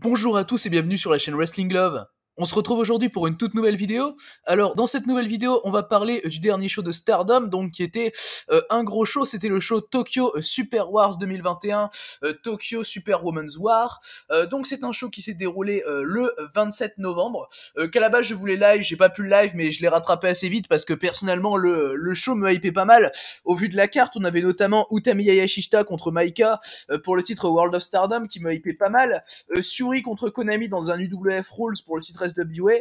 Bonjour à tous et bienvenue sur la chaîne Wrestling Love. On se retrouve aujourd'hui pour une toute nouvelle vidéo. Alors, dans cette nouvelle vidéo, on va parler euh, du dernier show de Stardom, donc qui était euh, un gros show. C'était le show Tokyo euh, Super Wars 2021, Tokyo Super Women's War. donc, c'est un show qui s'est déroulé le 27 novembre. Qu'à la base, je voulais live, j'ai pas pu le live, mais je l'ai rattrapé assez vite parce que personnellement, le, le show me hypait pas mal. Au vu de la carte, on avait notamment Utami Yayashishita contre Maika pour le titre World of Stardom qui me hypait pas mal. Suri contre Konami dans un UWF Rules pour le titre SWA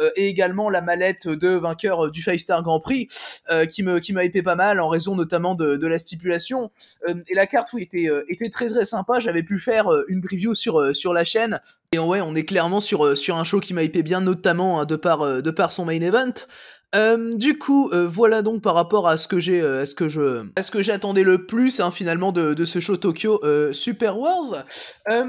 euh, et également la mallette de vainqueur euh, du Five Star Grand Prix euh, qui me qui m'a hypé pas mal en raison notamment de, la stipulation et la carte oui était était très très sympa j'avais pu faire une preview sur sur la chaîne et ouais on est clairement sur sur un show qui m'a hypé bien notamment hein, de par de par son main event du coup, euh, voilà donc par rapport à ce que j'ai, euh, ce que je, ce que j'attendais le plus hein, finalement de, ce show Tokyo euh, Super Wars.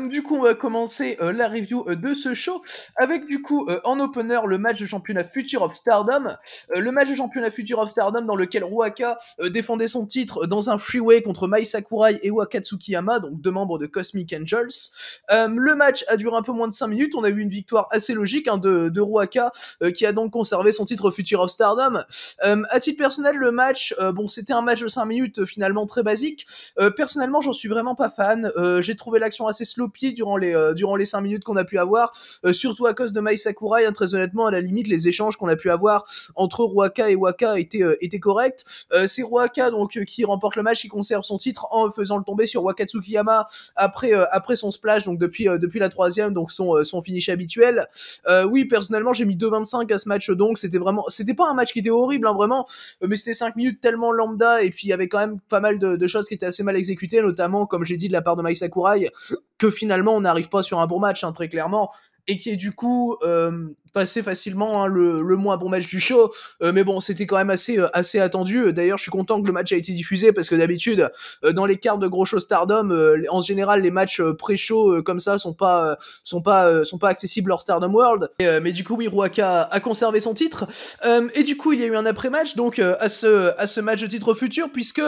du coup, on va commencer la review de ce show avec du coup en opener le match de championnat Future of Stardom, le match de championnat Future of Stardom dans lequel Ruaka défendait son titre dans un freeway contre Mai Sakurai et Wakatsukiyama, donc deux membres de Cosmic Angels. le match a duré un peu moins de 5 minutes. On a eu une victoire assez logique hein, de, de Ruaka qui a donc conservé son titre Future of Stardom. Euh, à titre personnel, le match, euh, bon, c'était un match de 5 minutes euh, finalement très basique. personnellement, j'en suis vraiment pas fan. J'ai trouvé l'action assez sloppy durant les durant les 5 minutes qu'on a pu avoir, surtout à cause de Mai Sakurai. Hein, très honnêtement, à la limite, les échanges qu'on a pu avoir entre Ruaka et Waka étaient étaient corrects. C'est Ruaka donc qui remporte le match, qui conserve son titre en faisant le tomber sur Wakatsukiyama après après son splash donc depuis depuis la troisième donc son son finish habituel oui personnellement j'ai mis 2,25 à ce match donc c'était vraiment c'était pas un match qui était horrible, hein, vraiment, euh, mais c'était 5 minutes tellement lambda, et puis il y avait quand même pas mal de, choses qui étaient assez mal exécutées, notamment, comme j'ai dit, de la part de Mai Sakurai, que finalement on n'arrive pas sur un bon match, hein, très clairement et qui est du coup euh, passé facilement hein, le, le, moins bon match du show. Euh, mais bon, c'était quand même assez, euh, assez attendu. D'ailleurs, je suis content que le match a été diffusé parce que d'habitude, dans les cartes de gros show Stardom, en général, les matchs pré-show comme ça sont pas, sont pas, sont pas accessibles hors Stardom World. mais du coup, oui, Ruaka a conservé son titre. et du coup, il y a eu un après-match donc à ce, à ce match de titre futur puisque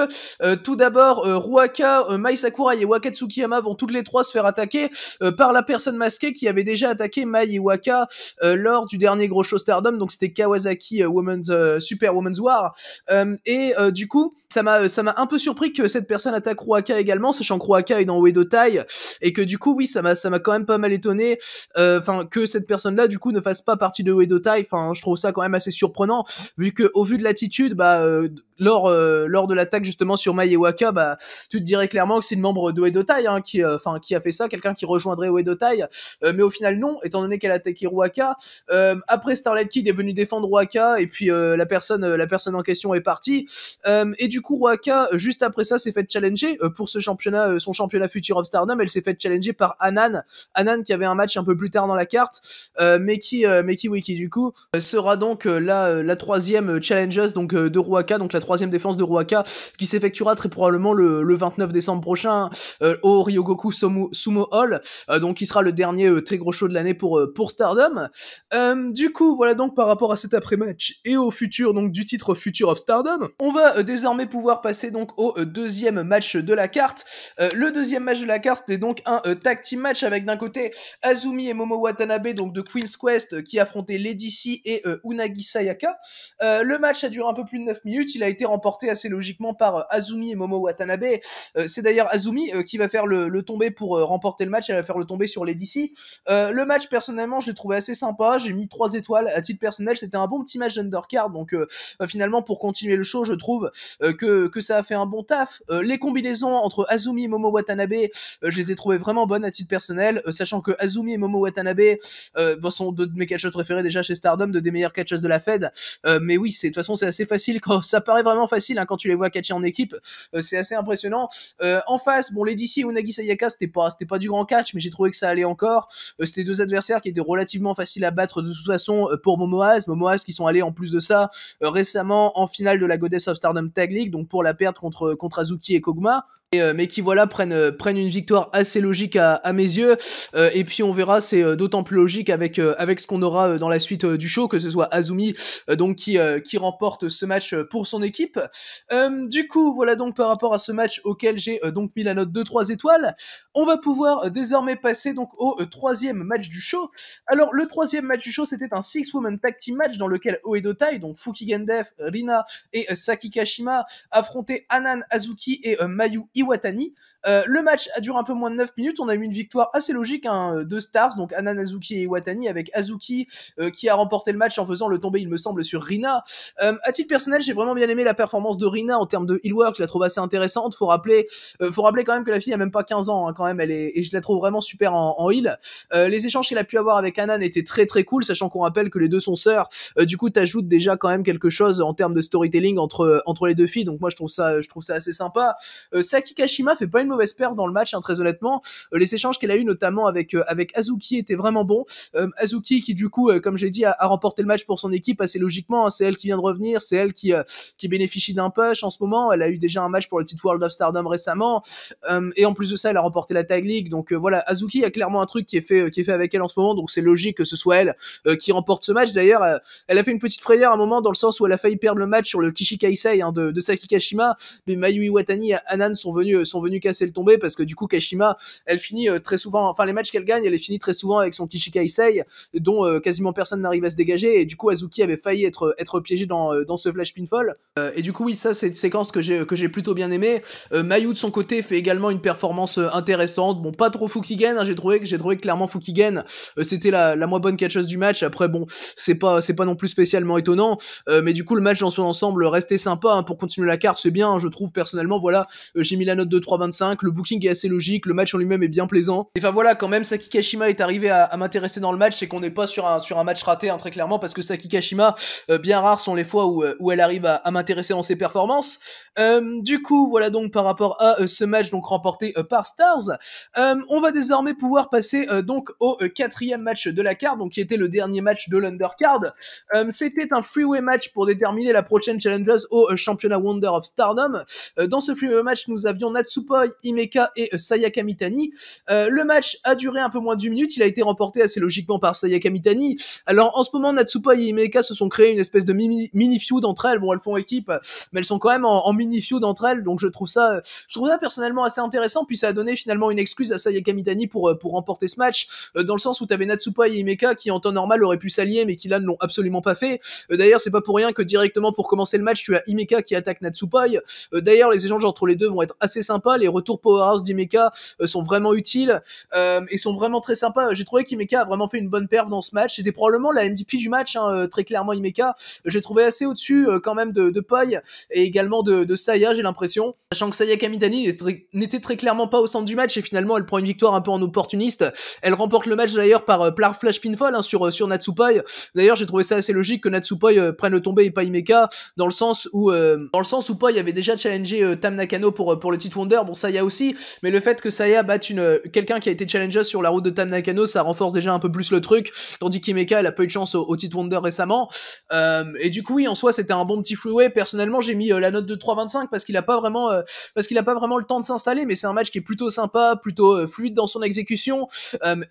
tout d'abord, Ruaka, Mai Sakurai et Wakatsuki Yama vont toutes les trois se faire attaquer par la personne masquée qui avait déjà attaqué attaqué Mai Iwaka euh, lors du dernier gros show Stardom, donc c'était Kawasaki euh, Women's euh, Super Women's War. et du coup, ça m'a ça m'a un peu surpris que cette personne attaque Ruaka également, sachant que Ruaka est dans Wedo Tai et que du coup, oui, ça m'a ça m'a quand même pas mal étonné, enfin que cette personne-là du coup ne fasse pas partie de Wedo Tai. Enfin, je trouve ça quand même assez surprenant vu que au vu de l'attitude, bah lors euh, lors de l'attaque justement sur waka bah tu te dirais clairement que c'est le membre de hein, qui euh, enfin qui a fait ça, quelqu'un qui rejoindrait Edotai, euh, mais au final non, étant donné qu'elle a attaqué Ruaka. Euh, après Starlight Kid est venu défendre Waka et puis la personne la personne en question est partie et du coup Waka juste après ça s'est fait challenger pour ce championnat son championnat Future of Stardom, elle s'est fait challenger par Anan, Anan qui avait un match un peu plus tard dans la carte, mais qui mais qui du coup sera donc la la troisième challenger donc de Waka donc la troisième défense de Ruaka qui s'effectuera très probablement le, le 29 décembre prochain euh, au Ryogoku Sumo, Hall, euh, donc qui sera le dernier euh, très gros show de l'année pour pour Stardom. du coup, voilà donc par rapport à cet après-match et au futur donc du titre Future of Stardom, on va désormais pouvoir passer donc au deuxième match de la carte. le deuxième match de la carte est donc un tag team match avec d'un côté Azumi et Momo Watanabe donc de Queen's Quest qui affrontaient Lady C et Unagi Sayaka. le match a duré un peu plus de 9 minutes, il a été remporté assez logiquement par euh, Azumi et Momo Watanabe. Euh, c'est d'ailleurs Azumi euh, qui va faire le, tomber pour remporter le match. Elle va faire le tomber sur les DC. le match, personnellement, je l'ai trouvé assez sympa. J'ai mis 3 étoiles. À titre personnel, c'était un bon petit match d'undercard. Donc, bah, finalement, pour continuer le show, je trouve que, que ça a fait un bon taf. les combinaisons entre Azumi et Momo Watanabe, je les ai trouvées vraiment bonnes à titre personnel, sachant que Azumi et Momo Watanabe sont deux de mes catch-ups préférés déjà chez Stardom, de des meilleurs catch-ups de la Fed. mais oui, de toute façon c'est assez facile quand ça paraît vraiment facile hein, quand tu les vois catcher en équipe. Euh, c'est assez impressionnant. Euh, en face, bon, les DC ou nagisa Sayaka, c'était pas, c'était pas du grand catch, mais j'ai trouvé que ça allait encore. Euh, c'était deux adversaires qui étaient relativement faciles à battre de toute façon pour Momoaz. Momoaz qui sont allés en plus de ça récemment en finale de la Goddess of Stardom Tag League, donc pour la perte contre, contre Azuki et Kogma. Euh, mais qui voilà prennent euh, prennent une victoire assez logique à, mes yeux. Euh, et puis on verra, c'est d'autant plus logique avec avec ce qu'on aura dans la suite du show, que ce soit Azumi donc qui qui remporte ce match pour son équipe. du coup, voilà donc par rapport à ce match auquel j'ai donc mis la note de 3 étoiles, on va pouvoir désormais passer donc au troisième match du show. Alors le troisième match du show, c'était un six woman tag team match dans lequel Oedo Tai, donc Fuki Rina et Saki Kashima affrontaient Anan Azuki et Mayu Watani, euh, le match a duré un peu moins de 9 minutes. On a eu une victoire assez logique hein, euh, de Stars, donc Anan Azuki et Watani avec Azuki euh, qui a remporté le match en faisant le tomber, il me semble, sur Rina. à titre personnel, j'ai vraiment bien aimé la performance de Rina en termes de heal work. Je la trouve assez intéressante. Faut rappeler, faut rappeler quand même que la fille a même pas 15 ans hein, quand même. Elle est et je la trouve vraiment super en, en les échanges qu'elle a pu avoir avec Anan étaient très très cool, sachant qu'on rappelle que les deux sont sœurs. du coup, t'ajoutes déjà quand même quelque chose en termes de storytelling entre entre les deux filles. Donc moi, je trouve ça je trouve ça assez sympa. Saki Kashima fait pas une mauvaise perte dans le match, hein, très honnêtement. Euh, les échanges qu'elle a eu notamment avec euh, avec Azuki étaient vraiment bons. Euh, Azuki qui du coup, comme j'ai dit, a, remporté le match pour son équipe assez logiquement. Hein, c'est elle qui vient de revenir, c'est elle qui qui bénéficie d'un push en ce moment. Elle a eu déjà un match pour le titre World of Stardom récemment, et en plus de ça, elle a remporté la Tag League. Donc voilà, Azuki a clairement un truc qui est fait qui est fait avec elle en ce moment, donc c'est logique que ce soit elle qui remporte ce match. D'ailleurs, elle a fait une petite frayeur à un moment dans le sens où elle a failli perdre le match sur le Kishi hein, de, de Kashima mais Mayu Iwatani et Anan sont venus, euh, sont venus casser le tombé parce que du coup, Kashima, elle finit euh, très souvent, enfin, les matchs qu'elle gagne, elle finit très souvent avec son Kishikaisei, dont euh, quasiment personne n'arrive à se dégager. Et du coup, Azuki avait failli être, être piégé dans, dans ce flash pinfall. et du coup, oui, ça, c'est une séquence que j'ai, que j'ai plutôt bien aimé Mayu, de son côté, fait également une performance intéressante. Bon, pas trop Fukigen, hein, j'ai trouvé que j'ai trouvé clairement Fukigen, c'était la, la moins bonne catcheuse du match. Après, bon, c'est pas, c'est pas non plus spécialement étonnant. mais du coup, le match dans son ensemble restait sympa hein, pour continuer la carte. C'est bien, hein, je trouve personnellement. Voilà, j'ai mis la note de 3,25. Le booking est assez logique. Le match en lui-même est bien plaisant. Et enfin voilà, quand même, Sakikashima est arrivé à, m'intéresser dans le match. et qu'on n'est pas sur un, sur un match raté, hein, très clairement, parce que Sakikashima, euh, bien rares sont les fois où, euh, où elle arrive à, m'intéresser dans ses performances. Euh, du coup, voilà donc par rapport à ce match donc remporté par Stars. on va désormais pouvoir passer donc au quatrième match de la carte, donc qui était le dernier match de l'undercard. C'était un freeway match pour déterminer la prochaine Challengers au championnat Wonder of Stardom. dans ce freeway match, nous avons avions Natsupoi, Imeka et euh, Sayaka Mitani. Euh, le match a duré un peu moins d'une minute il a été remporté assez logiquement par Sayaka Mitani. Alors en ce moment, Natsupoi et Imeka se sont créés une espèce de mini-feud entre elles. Bon, elles font équipe, mais elles sont quand même en, mini-feud entre elles, donc je trouve ça, euh, je trouve ça personnellement assez intéressant, puis ça a donné finalement une excuse à Sayaka Mitani pour, pour remporter ce match, dans le sens où avais Natsupoi et Imeka qui en temps normal auraient pu s'allier, mais qui là ne l'ont absolument pas fait. D'ailleurs, c'est pas pour rien que directement pour commencer le match, tu as Imeka qui attaque Natsupai. D'ailleurs, les échanges entre les deux vont être assez sympa. Les retours powerhouse d'Imeka euh, sont vraiment utiles euh, et sont vraiment très sympas. J'ai trouvé qu'Imeka a vraiment fait une bonne perf dans ce match. C'était probablement la MVP du match, hein, euh, très clairement Imeka. J'ai trouvé assez au-dessus quand même de, de et également de, Saya, j'ai l'impression. Sachant que Saya Kamitani n'était très clairement pas au centre du match et finalement elle prend une victoire un peu en opportuniste. Elle remporte le match d'ailleurs par Flash Pinfall hein, sur, sur Natsupai. D'ailleurs j'ai trouvé ça assez logique que Natsupai prenne le tombé et pas Imeka dans le sens où dans le sens où Poi avait déjà challengé Tam Nakano pour, pour le Wonder, bon a aussi, mais le fait que Saya batte une quelqu'un qui a été challenger sur la route de Tam Nakano, ça renforce déjà un peu plus le truc, tandis qu'Imeka elle a pas eu de chance au, au Wonder récemment. Euh, et du coup oui, en soi c'était un bon petit freeway. Personnellement j'ai mis euh, la note de 3,25 parce qu'il a pas vraiment euh, parce qu'il a pas vraiment le temps de s'installer, mais c'est un match qui est plutôt sympa, plutôt fluide dans son exécution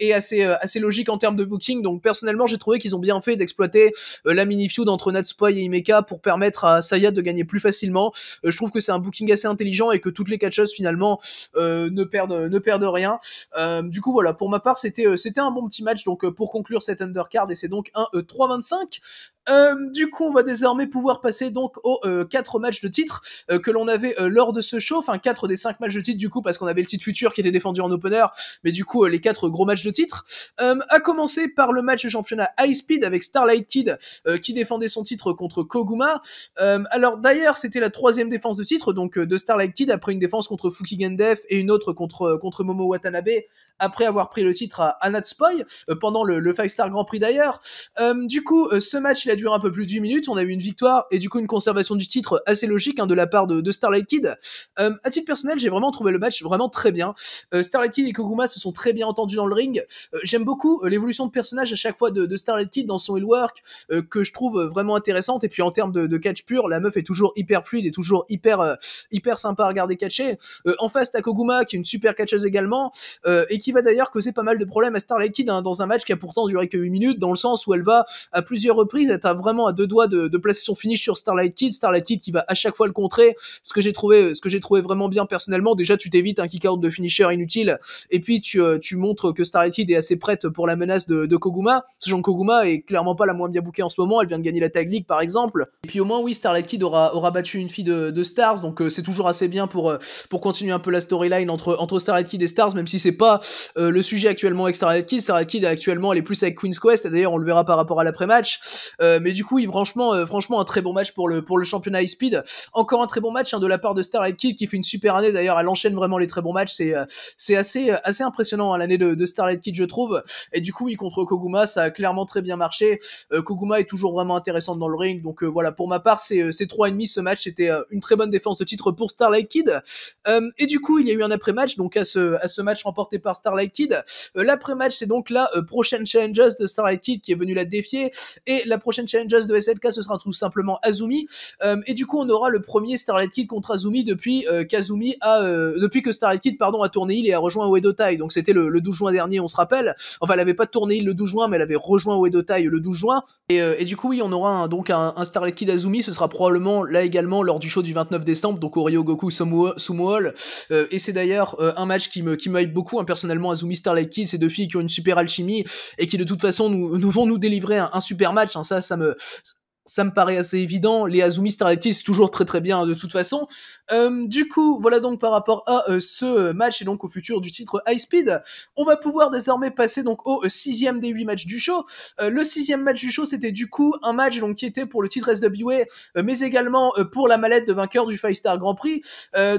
et assez assez logique en termes de booking. Donc personnellement j'ai trouvé qu'ils ont bien fait d'exploiter la mini feud entre Natsupoi et Imeka pour permettre à Saya de gagner plus facilement. je trouve que c'est un booking assez intelligent et que toutes les quelque catchers finalement euh, ne perdent ne perdent rien. Euh, du coup voilà, pour ma part c'était euh, c'était un bon petit match donc pour conclure cette undercard et c'est donc un 3-25. du coup, on va désormais pouvoir passer donc aux quatre matchs de titre que l'on avait lors de ce show. Enfin, quatre des cinq matchs de titre du coup, parce qu'on avait le titre futur qui était défendu en opener, mais du coup les quatre gros matchs de titre. à commencer par le match de championnat High Speed avec Starlight Kid qui défendait son titre contre Koguma. alors d'ailleurs, c'était la troisième défense de titre donc de Starlight Kid après une défense contre Fukigendef et une autre contre, euh, contre Momo Watanabe, après avoir pris le titre à Spoy euh, pendant le, le Five Star Grand Prix d'ailleurs. Euh, du coup, ce match, il a duré un peu plus de 8 minutes, on a eu une victoire et du coup une conservation du titre assez logique hein, de la part de, Starlight Kid. à titre personnel, j'ai vraiment trouvé le match vraiment très bien. Starlight Kid et Koguma se sont très bien entendus dans le ring. J'aime beaucoup l'évolution de personnage à chaque fois de, Starlight Kid dans son heel work, que je trouve vraiment intéressante. Et puis en termes de, catch pur, la meuf est toujours hyper fluide et toujours hyper, hyper sympa à regarder catch euh, en face, Koguma qui est une super catcheuse également, euh, et qui va d'ailleurs causer pas mal de problèmes à Starlight Kid hein, dans un match qui a pourtant duré que 8 minutes, dans le sens où elle va à plusieurs reprises être vraiment à deux doigts de, placer son finish sur Starlight Kid. Starlight Kid qui va à chaque fois le contrer. Ce que j'ai trouvé, ce que j'ai trouvé vraiment bien personnellement. Déjà, tu t'évites un kick-out de finisher inutile, et puis tu, euh, tu montres que Starlight Kid est assez prête pour la menace de, Koguma. Ce genre Koguma est clairement pas la moins bien bookée en ce moment. Elle vient de gagner la Tag League, par exemple. Et puis au moins, oui, Starlight Kid aura, aura battu une fille de, Stars, donc c'est toujours assez bien pour, pour continuer un peu la storyline entre, entre Starlight Kid et Stars, même si c'est pas euh, le sujet actuellement avec Starlight Kid. Starlight Kid actuellement elle est plus avec Queen's Quest, et d'ailleurs on le verra par rapport à l'après-match. Euh, mais du coup, il, franchement, euh, franchement, un très bon match pour le, pour le championnat High Speed. Encore un très bon match hein, de la part de Starlight Kid qui fait une super année d'ailleurs, elle enchaîne vraiment les très bons matchs, c'est c'est assez, assez impressionnant hein, l'année de, de, Starlight Kid je trouve. Et du coup, il contre Koguma, ça a clairement très bien marché. Koguma est toujours vraiment intéressante dans le ring, donc voilà, pour ma part, c'est 3,5 ce match, c'était une très bonne défense de titre pour Starlight Kid. Euh, et du coup, il y a eu un après-match, donc à ce, à ce match remporté par Starlight Kid. Euh, l'après-match, c'est donc la euh, prochaine Challengers de Starlight Kid qui est venue la défier. Et la prochaine Challengers de SLK, ce sera tout simplement Azumi. et du coup, on aura le premier Starlight Kid contre Azumi depuis a, depuis que Starlight Kid, pardon, a tourné il et a rejoint Tai. Donc c'était le, 12 juin dernier, on se rappelle. Enfin, elle avait pas tourné il le 12 juin, mais elle avait rejoint Tai le 12 juin. Et, du coup, oui, on aura un, donc un, Starlight Kid Azumi. Ce sera probablement là également lors du show du 29 décembre. Donc au Goku Goku Sumo euh, et c'est d'ailleurs euh, un match qui me qui m'aide beaucoup hein, personnellement Azumi Starlight Kid, ces deux filles qui ont une super alchimie et qui de toute façon nous, nous vont nous délivrer un, super match. Hein. ça, ça me ça me paraît assez évident. Les Azumi Starletti, toujours très très bien hein, de toute façon. Euh, du coup, voilà donc par rapport à euh, ce euh, match et donc au futur du titre High Speed, on va pouvoir désormais passer donc au sixième des huit matchs du show. le sixième match du show, c'était du coup un match donc qui était pour le titre SWA, mais également pour la mallette de vainqueur du Five Star Grand Prix.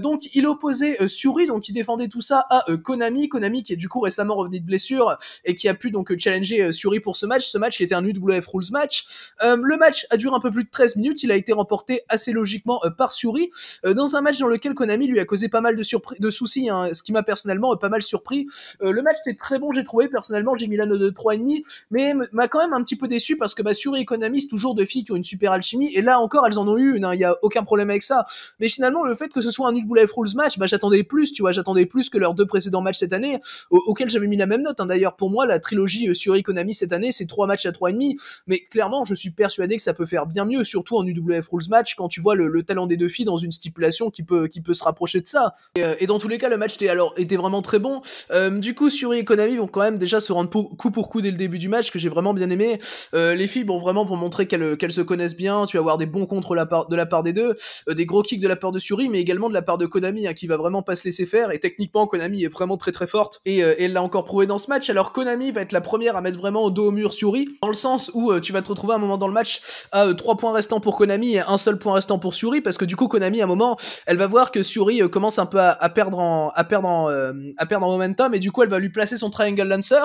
donc il opposait Suri, donc il défendait tout ça à Konami, Konami qui est du coup récemment revenu de blessure et qui a pu donc challenger Suri pour ce match, ce match qui était un UWF Rules match. le match dure un peu plus de 13 minutes. Il a été remporté assez logiquement euh, par Suri euh, dans un match dans lequel Konami lui a causé pas mal de, de soucis, hein, ce qui m'a personnellement euh, pas mal surpris. le match était très bon, j'ai trouvé. Personnellement, j'ai mis la note de 3,5, mais m'a quand même un petit peu déçu parce que bah, Suri et Konami, c'est toujours deux filles qui ont une super alchimie. Et là encore, elles en ont eu une. Hein, il y n'y a aucun problème avec ça. Mais finalement, le fait que ce soit un Ulboulev Rules match, bah, j'attendais plus, tu vois. J'attendais plus que leurs deux précédents matchs cette année, auxquels j'avais mis la même note. Hein. D'ailleurs, pour moi, la trilogie Suri Konami cette année, c'est trois matchs à 3,5. Mais clairement, je suis persuadé que ça peut faire bien mieux, surtout en UWF Rules Match, quand tu vois le, talent des deux filles dans une stipulation qui peut, qui peut se rapprocher de ça. Et, euh, dans tous les cas, le match était, alors, était vraiment très bon. Euh, du coup, Suri et Konami vont quand même déjà se rendre coup pour coup dès le début du match, que j'ai vraiment bien aimé. Euh, les filles, vont vraiment, vont montrer qu'elles se connaissent bien. Tu vas avoir des bons contre de la part des deux, des gros kicks de la part de Suri, mais également de la part de Konami, hein, qui va vraiment pas se laisser faire. Et techniquement, Konami est vraiment très très forte. Et, elle l'a encore prouvé dans ce match. Alors, Konami va être la première à mettre vraiment au dos au mur Suri, dans le sens où tu vas te retrouver un moment dans le match euh, trois 3 points restants pour Konami et un seul point restant pour Suri parce que du coup Konami à un moment elle va voir que Suri euh, commence un peu à, perdre en à perdre euh, à perdre en momentum et du coup elle va lui placer son triangle lancer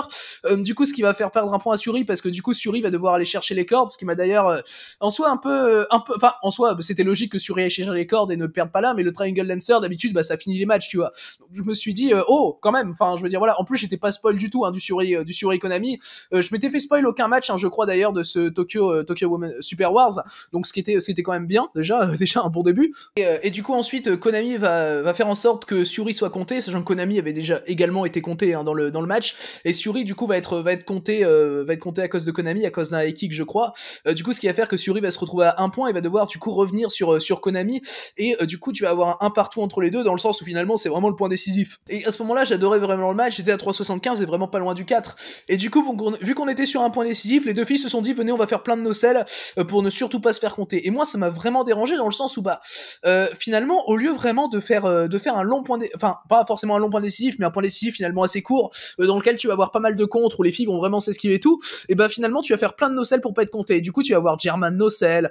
du coup ce qui va faire perdre un point à Suri parce que du coup Suri va devoir aller chercher les cordes ce qui m'a d'ailleurs en soi un peu un peu enfin en soi bah, c'était logique que Suri aille chercher les cordes et ne perde pas là mais le triangle lancer d'habitude bah ça finit les matchs tu vois donc je me suis dit oh quand même enfin je veux dire voilà en plus j'étais pas spoil du tout hein, du Suri du Suri Konami je m'étais fait spoil aucun match hein, je crois d'ailleurs de ce Tokyo Tokyo Women Wars, donc ce qui était, ce qui était quand même bien, déjà, déjà un bon début. Et, euh, et du coup, ensuite, euh, Konami va, va, faire en sorte que Suri soit compté, sachant que Konami avait déjà également été compté hein, dans, le, dans le match, et Suri, du coup, va être, va être compté, euh, va être compté à cause de Konami, à cause d'un kick, je crois. du coup, ce qui va faire que Suri va se retrouver à un point et va devoir, du coup, revenir sur, sur Konami, et du coup, tu vas avoir un, partout entre les deux, dans le sens où finalement, c'est vraiment le point décisif. Et à ce moment-là, j'adorais vraiment le match, j'étais à 3,75 et vraiment pas loin du 4. Et du coup, vu qu'on était sur un point décisif, les deux filles se sont dit, venez, on va faire plein de nocelles pour pour ne surtout pas se faire compter. Et moi, ça m'a vraiment dérangé dans le sens où, bah, euh, finalement, au lieu vraiment de faire, euh, de faire un long point, enfin, pas forcément un long point décisif, mais un point décisif finalement assez court, euh, dans lequel tu vas avoir pas mal de contre où les filles vont vraiment s'esquiver et tout, et bah, finalement, tu vas faire plein de nocelles pour pas être compté. du coup, tu vas avoir German nocelles,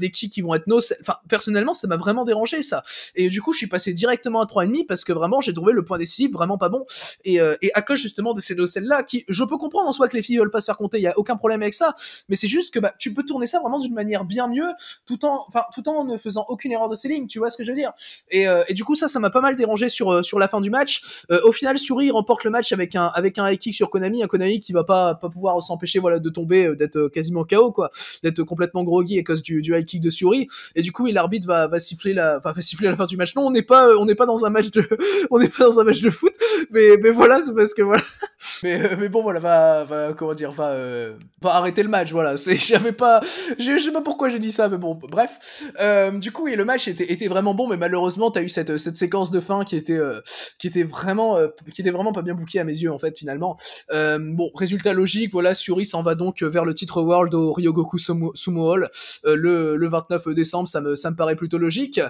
des kicks qui vont être nocelles. Enfin, personnellement, ça m'a vraiment dérangé, ça. Et du coup, je suis passé directement à 3,5 parce que vraiment, j'ai trouvé le point décisif vraiment pas bon. Et, et à cause justement de ces nocelles-là, qui, je peux comprendre en soi que les filles veulent pas se faire compter, il y a aucun problème avec ça, mais c'est juste que, bah, tu peux tourner ça d'une manière bien mieux, tout en, enfin, tout en ne faisant aucune erreur de selling. Tu vois ce que je veux dire et, euh, du coup, ça, ça m'a pas mal dérangé sur euh, sur la fin du match. Euh, au final, Suri remporte le match avec un avec un high kick sur Konami, un Konami qui va pas pas pouvoir s'empêcher voilà de tomber, d'être quasiment KO quoi, d'être complètement groggy à cause du, du high kick de Suri. Et du coup, l'arbitre va, va siffler la, siffler la fin du match. Non, on n'est pas on n'est pas dans un match de on n'est pas dans un match de foot, mais mais voilà, c'est parce que voilà. Mais, euh, mais bon, voilà, va, va comment dire, va, euh, va arrêter le match, voilà. J'avais pas, je, sais pas pourquoi j'ai dit ça, mais bon, bref. Euh, du coup, et le match était, était vraiment bon, mais malheureusement, t'as eu cette, euh, cette séquence de fin qui était, euh, qui était vraiment, qui était vraiment pas bien bouquée à mes yeux, en fait, finalement. bon, résultat logique, voilà, Suri s'en va donc vers le titre World au Ryogoku Sumo, Sumo Hall le, le 29 décembre, ça me, ça me paraît plutôt logique.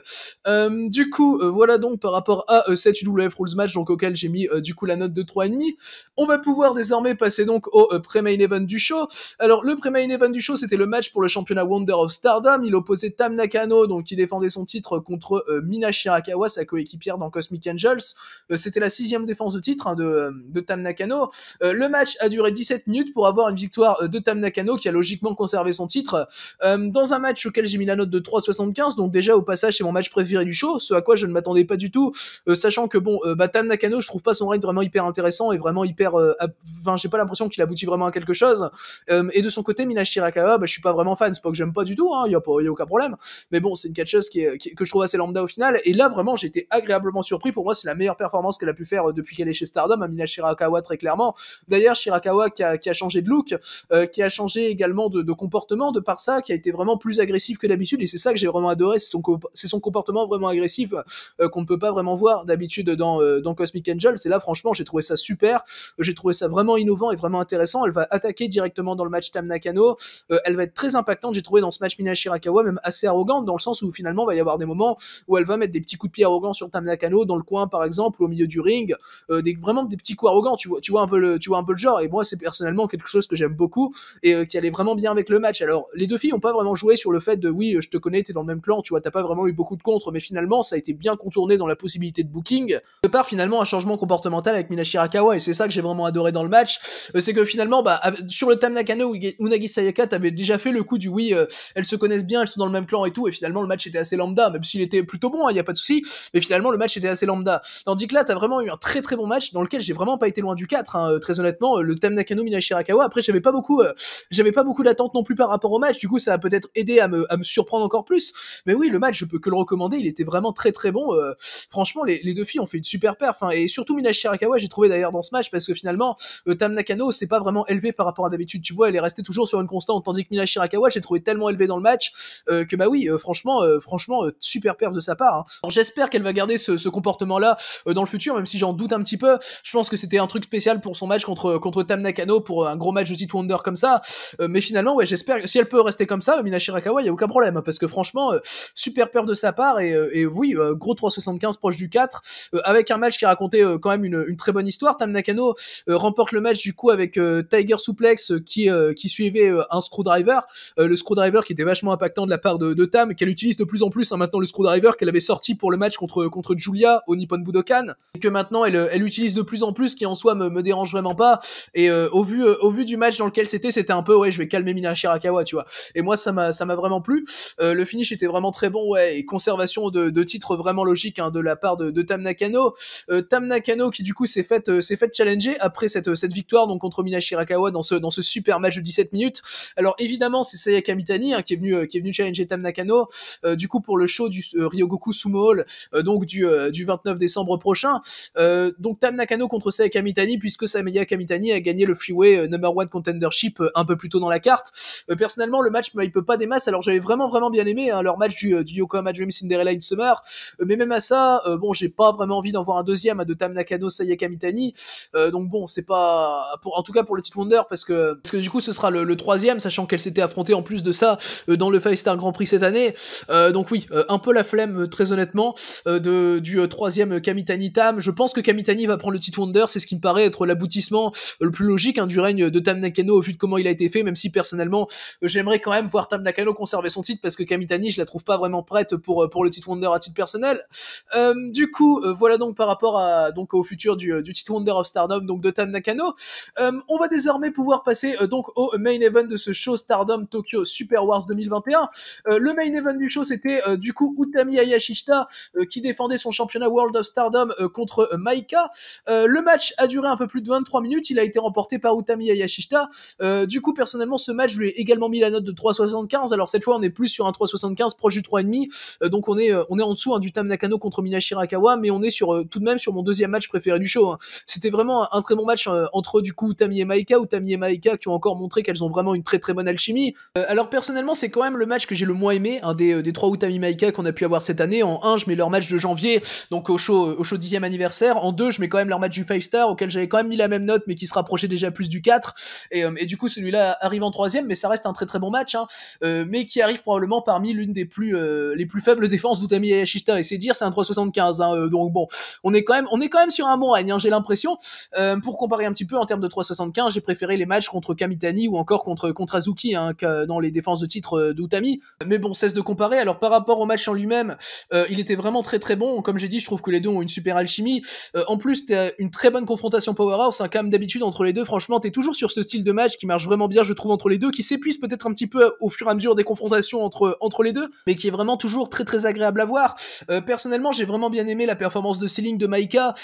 du coup, voilà donc par rapport à cette UWF Rules match, donc auquel j'ai mis du coup la note de 3,5. On va pouvoir désormais passer donc au euh, main event du show. Alors le pré-main event du show, c'était le match pour le championnat Wonder of Stardom. Il opposait Tam Nakano, donc qui défendait son titre contre Minashirakawa, euh, Mina Shirakawa, sa coéquipière dans Cosmic Angels. Euh, c'était la sixième défense de titre hein, de, euh, de, Tam Nakano. le match a duré 17 minutes pour avoir une victoire de Tam Nakano qui a logiquement conservé son titre dans un match auquel j'ai mis la note de 3,75. Donc déjà au passage, c'est mon match préféré du show, ce à quoi je ne m'attendais pas du tout, sachant que bon, bah, Tam Nakano, je trouve pas son raid vraiment hyper intéressant et vraiment hyper euh, enfin, j'ai pas l'impression qu'il aboutit vraiment à quelque chose. Euh, et de son côté, Mina Shirakawa, bah, je suis pas vraiment fan. C'est pas que j'aime pas du tout. Il hein, y, a aucun problème. Mais bon, c'est une catcheuse qui, que je trouve assez lambda au final. Et là, vraiment, j'étais agréablement surpris. Pour moi, c'est la meilleure performance qu'elle a pu faire euh, depuis qu'elle est chez Stardom. à Shirakawa très clairement. D'ailleurs, Shirakawa qui a, qui a, changé de look, qui a changé également de, de, comportement de par ça, qui a été vraiment plus agressif que d'habitude. Et c'est ça que j'ai vraiment adoré. C'est son, son, comportement vraiment agressif qu'on ne peut pas vraiment voir d'habitude dans, dans Cosmic Angel. C'est là, franchement, j'ai trouvé ça super. J'ai trouvé ça vraiment innovant et vraiment intéressant. Elle va attaquer directement dans le match Tam Nakano. Euh, elle va être très impactante, j'ai trouvé dans ce match Mina Shirakawa, même assez arrogante, dans le sens où finalement, il va y avoir des moments où elle va mettre des petits coups de pied arrogants sur Tam Nakano, dans le coin par exemple, ou au milieu du ring. Euh, des, vraiment des petits coups arrogants, tu vois, tu, vois un peu le, tu vois un peu le genre. Et moi, c'est personnellement quelque chose que j'aime beaucoup et euh, qui allait vraiment bien avec le match. Alors, les deux filles n'ont pas vraiment joué sur le fait de oui, je te connais, t'es dans le même clan, tu vois, t'as pas vraiment eu beaucoup de contre, mais finalement, ça a été bien contourné dans la possibilité de booking. De part, finalement, un changement comportemental avec Mina et c'est ça que j'ai vraiment adoré dans le match, euh, c'est que finalement, bah, sur le Tam Nakano, Unagi Sayaka t'avais déjà fait le coup du oui, euh, elles se connaissent bien, elles sont dans le même clan et tout, et finalement le match était assez lambda, même s'il était plutôt bon, il hein, n'y a pas de souci, mais finalement le match était assez lambda. Tandis que là, t'as vraiment eu un très très bon match dans lequel j'ai vraiment pas été loin du 4, hein, euh, très honnêtement, le Tam Nakano Minashirakawa. Après, j'avais pas beaucoup, j'avais pas beaucoup d'attente non plus par rapport au match, du coup ça a peut-être aidé à me, à me surprendre encore plus. Mais oui, le match, je peux que le recommander, il était vraiment très très bon. franchement, les, deux filles ont fait une super perf, hein, et surtout Minashirakawa, j'ai trouvé d'ailleurs dans ce match parce que finalement, euh, Tam Nakano s'est pas vraiment élevé par rapport à d'habitude. Tu vois, elle est restée toujours sur une constante, tandis que Minashirakawa j'ai trouvé tellement élevé dans le match euh, que bah oui, euh, franchement, euh, franchement, super perf de sa part. Hein. J'espère qu'elle va garder ce, comportement-là dans le futur, même si j'en doute un petit peu. Je pense que c'était un truc spécial pour son match contre contre Tam Nakano pour un gros match de Deep Wonder comme ça. mais finalement, ouais, j'espère si elle peut rester comme ça, Minashirakawa y a aucun problème, parce que franchement, super perf de sa part et, oui, gros 375 proche du 4 avec un match qui racontait quand même une, une très bonne histoire. Tam Nakano euh, remporte le match du coup avec euh, Tiger Suplex euh, qui qui suivait un screwdriver, le screwdriver qui était vachement impactant de la part de, de Tam, qu'elle utilise de plus en plus hein, maintenant le screwdriver qu'elle avait sorti pour le match contre contre Julia au Nippon Budokan, et que maintenant elle, elle utilise de plus en plus, qui en soi me, me dérange vraiment pas. Et au vu au vu du match dans lequel c'était, c'était un peu ouais, je vais calmer Mina tu vois. Et moi ça m'a ça m'a vraiment plu. le finish était vraiment très bon, ouais, et conservation de, de titre vraiment logique hein, de la part de, de Tam Nakano. Tam Nakano qui du coup s'est fait s'est fait challenger après cette, cette victoire donc contre Mina dans ce, dans ce super match de 17 minutes. Alors évidemment, c'est Sayaka Mitani hein, qui est venu euh, qui est venu challenger Tam Nakano euh, du coup pour le show du euh, Ryogoku Sumo Hall donc du, du 29 décembre prochain. donc Tam Nakano contre Sayaka Mitani puisque Sayaka Mitani a gagné le Freeway Number One Contendership un peu plus tôt dans la carte. personnellement, le match il peut pas des masses. Alors j'avais vraiment vraiment bien aimé hein, leur match du, Yokohama Dream Cinderella in Summer, mais même à ça, bon, j'ai pas vraiment envie d'en voir un deuxième hein, de Tam Nakano Sayaka Mitani donc bon, c'est pas pour, en tout cas pour le titre Wonder, parce que parce que du coup, ce sera le, troisième, sachant qu'elle s'était affrontée en plus de ça euh, dans le Five Star Grand Prix cette année. Euh, donc oui, euh, un peu la flemme, très honnêtement, de du troisième Kamitani Tam. Je pense que Kamitani va prendre le titre Wonder, c'est ce qui me paraît être l'aboutissement le plus logique hein, du règne de Tam Nakano au vu de comment il a été fait, même si personnellement, j'aimerais quand même voir Tam Nakano conserver son titre parce que Kamitani, je la trouve pas vraiment prête pour pour le titre Wonder à titre personnel. du coup, voilà donc par rapport à donc au futur du, du titre Wonder of Stardom donc de Tam Nakano. Euh, on va désormais pouvoir passer euh, donc au main event de ce show Stardom Tokyo Super Wars 2021. Euh, le main event du show c'était du coup Utami Ayashita qui défendait son championnat World of Stardom contre Maika. le match a duré un peu plus de 23 minutes, il a été remporté par Utami Ayashita. du coup personnellement ce match je lui ai également mis la note de 3,75. Alors cette fois on est plus sur un 3,75 proche du 3,5. donc on est on est en dessous hein, du Tam Nakano contre Minashirakawa mais on est sur tout de même sur mon deuxième match préféré du show. Hein. C'était vraiment un très bon match euh, entre du coup Tammy et Maika ou Tammy et Maika qui ont encore montré qu'elles ont vraiment une très très bonne alchimie. Euh, alors personnellement, c'est quand même le match que j'ai le moins aimé, un des, euh, des trois ou Tammy Maika qu'on a pu avoir cette année. En 1, je mets leur match de janvier, donc au show, au show 10e anniversaire. En 2, je mets quand même leur match du 5 star auquel j'avais quand même mis la même note mais qui se rapprochait déjà plus du 4. Et, et du coup, celui-là arrive en 3 mais ça reste un très très bon match, hein. mais qui arrive probablement parmi l'une des plus, les plus faibles défenses d'Utami et Et c'est dire, c'est un 3,75. Hein, donc bon, on est quand même, on est quand même sur un bon règne, hein, j'ai l'impression. Euh, pour comparer un petit peu en termes de 3,75, j'ai préféré les matchs contre Kamitani ou encore contre, Azuki hein, dans les défenses de titre euh, d'Utami. Mais bon, cesse de comparer. Alors par rapport au match en lui-même, euh, il était vraiment très très bon. Comme j'ai dit, je trouve que les deux ont une super alchimie. en plus, t'as une très bonne confrontation powerhouse, comme hein, d'habitude entre les deux. Franchement, t'es toujours sur ce style de match qui marche vraiment bien, je trouve, entre les deux, qui s'épuise peut-être un petit peu au fur et à mesure des confrontations entre, entre les deux, mais qui est vraiment toujours très très agréable à voir. personnellement, j'ai vraiment bien aimé la performance de Ceiling de Maika,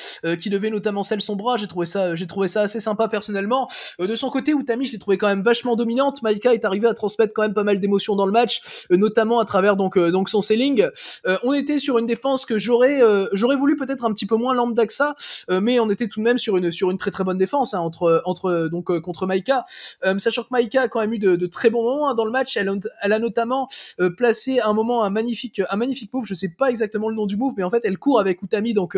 qui devait notamment celle son bras. J'ai trouvé ça euh, j'ai trouvé ça assez sympa personnellement. Euh, de son côté, Utami, je l'ai trouvé quand même vachement dominante. Maika est arrivée à transmettre quand même pas mal d'émotions dans le match, euh, notamment à travers donc donc son sailing on était sur une défense que j'aurais j'aurais voulu peut-être un petit peu moins lambda que ça, mais on était tout de même sur une sur une très très bonne défense hein, entre entre donc contre Maika. sachant que Maika a quand même eu de, très bons moments hein, dans le match. Elle, a notamment placé un moment un magnifique un magnifique move. Je sais pas exactement le nom du move, mais en fait elle court avec Utami donc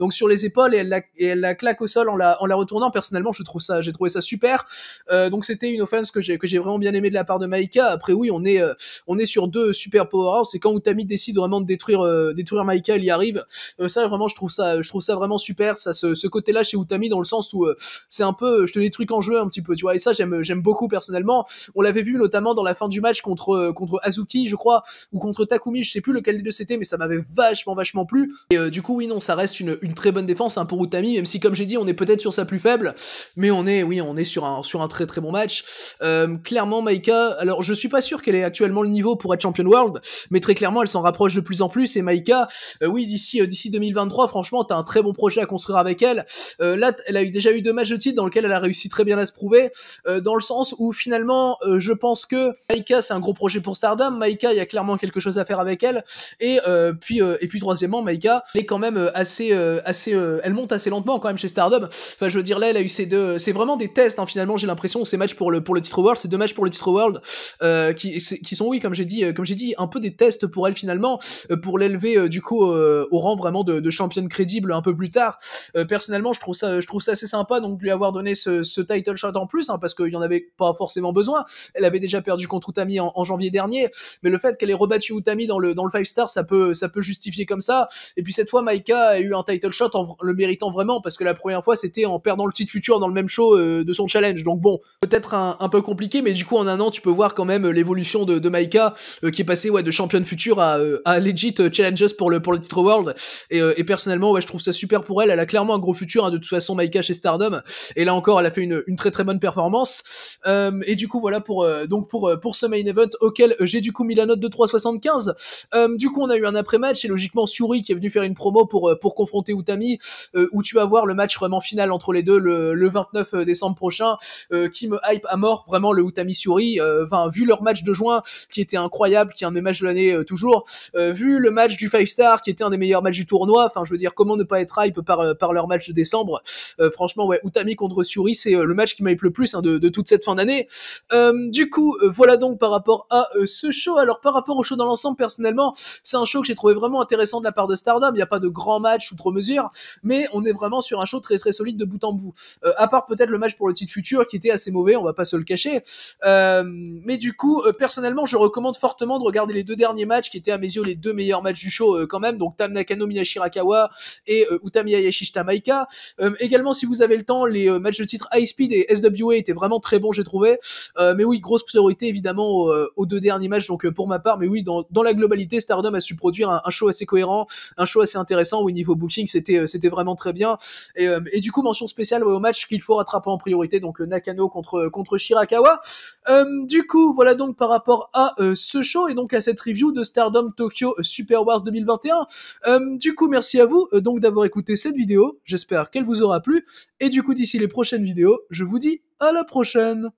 donc sur les épaules et elle la, et elle la claque au sol en la la, en la retournant, personnellement, je trouve ça, j'ai trouvé ça super. Euh, donc c'était une offense que j'ai que j'ai vraiment bien aimé de la part de Maika. Après oui, on est euh, on est sur deux super powerhouse. Et quand Utami décide vraiment de détruire euh, détruire Maika, il y arrive. ça vraiment, je trouve ça, je trouve ça vraiment super. Ça ce, côté-là chez Utami dans le sens où c'est un peu, je te détruis quand je veux un petit peu, tu vois. Et ça j'aime j'aime beaucoup personnellement. On l'avait vu notamment dans la fin du match contre contre Azuki, je crois, ou contre Takumi, je sais plus lequel des deux c'était, mais ça m'avait vachement vachement plu. Et du coup oui non, ça reste une une très bonne défense un hein, pour Utami, même si comme j'ai dit, on est peut-être sa plus faible, mais on est, oui, on est sur un, sur un très très bon match. Euh, clairement, Maika, alors je suis pas sûr qu'elle ait actuellement le niveau pour être champion world, mais très clairement, elle s'en rapproche de plus en plus. Et Maika, euh, oui, d'ici euh, d'ici 2023, franchement, t'as un très bon projet à construire avec elle. là, elle a eu, déjà eu deux matchs de titre dans lesquels elle a réussi très bien à se prouver, dans le sens où finalement, je pense que Maika, c'est un gros projet pour Stardom. Maika, il y a clairement quelque chose à faire avec elle. Et puis, et puis troisièmement, Maika, elle est quand même assez, assez, elle monte assez lentement quand même chez Stardom. Enfin, je veux dire, là, elle a eu ces deux. C'est vraiment des tests, hein, finalement, j'ai l'impression. Ces matchs pour le, pour le titre World, ces deux matchs pour le titre World, euh, qui, qui sont, oui, comme j'ai dit, euh, comme j'ai dit, un peu des tests pour elle, finalement, euh, pour l'élever, euh, du coup, au rang vraiment de, de, championne crédible un peu plus tard. personnellement, je trouve, ça, je trouve ça assez sympa, donc, lui avoir donné ce, ce title shot en plus, hein, parce qu'il n'y en avait pas forcément besoin. Elle avait déjà perdu contre Utami en, janvier dernier, mais le fait qu'elle ait rebattu Utami dans le, dans le five star, ça peut, ça peut justifier comme ça. Et puis, cette fois, Maika a eu un title shot en le méritant vraiment, parce que la première fois, c'était en perdant le titre futur dans le même show euh, de son challenge. Donc bon, peut-être un, peu compliqué, mais du coup en un an, tu peux voir quand même euh, l'évolution de, Maïka Maika euh, qui est passée ouais, de championne future à, legit challenges pour le, pour le titre world. Et, personnellement, ouais, je trouve ça super pour elle. Elle a clairement un gros futur hein, de toute façon Maika chez Stardom. Et là encore, elle a fait une, très très bonne performance. et du coup voilà pour donc pour pour ce main event auquel j'ai du coup mis la note de 3,75. du coup on a eu un après-match et logiquement Suri qui est venu faire une promo pour pour confronter Utami où tu vas voir le match vraiment final entre les deux le, 29 euh, décembre prochain euh, qui me hype à mort vraiment le Utami Suri euh, vu leur match de juin qui était incroyable qui est un des matchs de l'année toujours vu le match du Five Star qui était un des meilleurs matchs du tournoi enfin je veux dire comment ne pas être hype par par leur match de décembre franchement ouais Utami contre Suri c'est le match qui m'hype le plus hein, de, de, toute cette fin d'année du coup voilà donc par rapport à ce show alors par rapport au show dans l'ensemble personnellement c'est un show que j'ai trouvé vraiment intéressant de la part de Stardom il n'y a pas de grand match outre mesure mais on est vraiment sur un show très très solide de bout en bout. Euh, à part peut-être le match pour le titre futur qui était assez mauvais, on va pas se le cacher. Euh, mais du coup, euh, personnellement, je recommande fortement de regarder les deux derniers matchs qui étaient à mes yeux les deux meilleurs matchs du show euh, quand même. Donc Tam Nakano Minashirakawa et euh, Utami Hayashishita Maika. également, si vous avez le temps, les matchs de titre High Speed et SWA étaient vraiment très bons, j'ai trouvé. mais oui, grosse priorité évidemment aux, deux derniers matchs. Donc pour ma part, mais oui, dans, la globalité, Stardom a su produire un, show assez cohérent, un show assez intéressant. Au niveau booking, c'était c'était vraiment très bien. Et, et du coup, spécial spéciale au match qu'il faut rattraper en priorité, donc euh, Nakano contre, euh, contre Shirakawa. Euh, du coup, voilà donc par rapport à ce show et donc à cette review de Stardom Tokyo Super Wars 2021. du coup, merci à vous donc d'avoir écouté cette vidéo. J'espère qu'elle vous aura plu. Et du coup, d'ici les prochaines vidéos, je vous dis à la prochaine.